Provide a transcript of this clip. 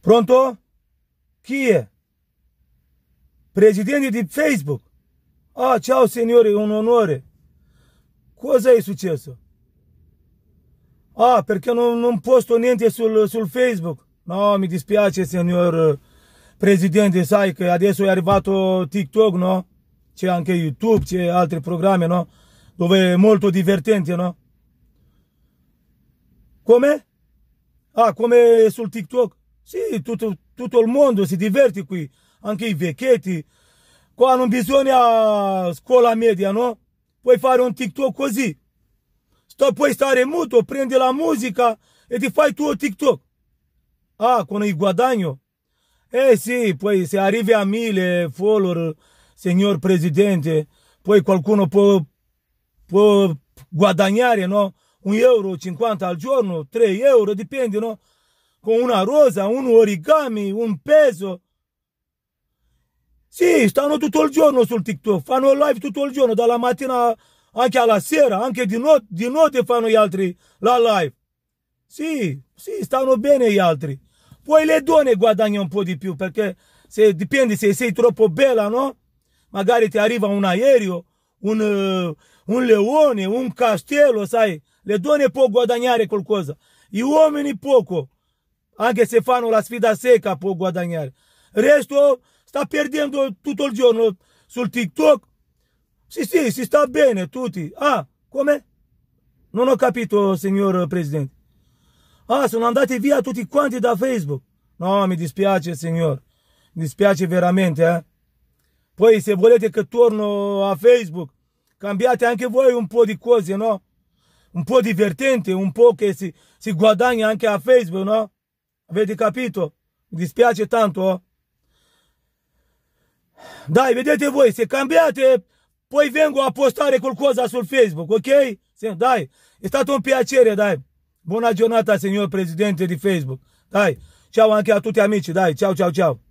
Pronto? Chi è? Presidente di Facebook? Ah, ciao signore, un onore. Cosa è successo? Ah, perché non, non posto niente sul, sul, Facebook? No, mi dispiace signor eh, Presidente, sai che adesso è arrivato TikTok, no? C'è anche YouTube, c'è altri programmi, no? Dove è molto divertente, no? Come? Ah, come sul TikTok? Sì, tutto, tutto il mondo si diverte qui, anche i vecchietti. Qua non bisogna scuola media, no? Puoi fare un TikTok così. Sto, puoi stare muto, prendi la musica e ti fai tuo TikTok. Ah, con il guadagno. Eh sì, poi se arrivi a mille follower, signor Presidente, poi qualcuno può, può guadagnare, no? Un euro 50 al giorno, 3 euro, dipende, no? con una rosa, un origami, un peso. Sì, stanno tutto il giorno sul TikTok, fanno live tutto il giorno, dalla mattina anche alla sera, anche di, not di notte fanno gli altri la live. Sì, sì, stanno bene gli altri. Poi le donne guadagnano un po' di più perché se, dipende se sei troppo bella, no? Magari ti arriva un aereo, un, uh, un leone, un castello, sai? Le donne possono guadagnare qualcosa, gli uomini poco. Anche se fanno la sfida secca può guadagnare. Resto sta perdendo tutto il giorno sul TikTok. Sì, sì, si sta bene tutti. Ah, come? Non ho capito, signor Presidente. Ah, sono andati via tutti quanti da Facebook. No, mi dispiace, signor. Mi dispiace veramente, eh. Poi se volete che torno a Facebook, cambiate anche voi un po' di cose, no? Un po' divertente, un po' che si, si guadagna anche a Facebook, no? Avete capito? Mi dispiace tanto. Oh. Dai, vedete voi, se cambiate, poi vengo a postare qualcosa sul Facebook, ok? dai, è stato un piacere, dai. Buona giornata, signor Presidente di Facebook. Dai, ciao anche a tutti amici, dai, ciao ciao ciao.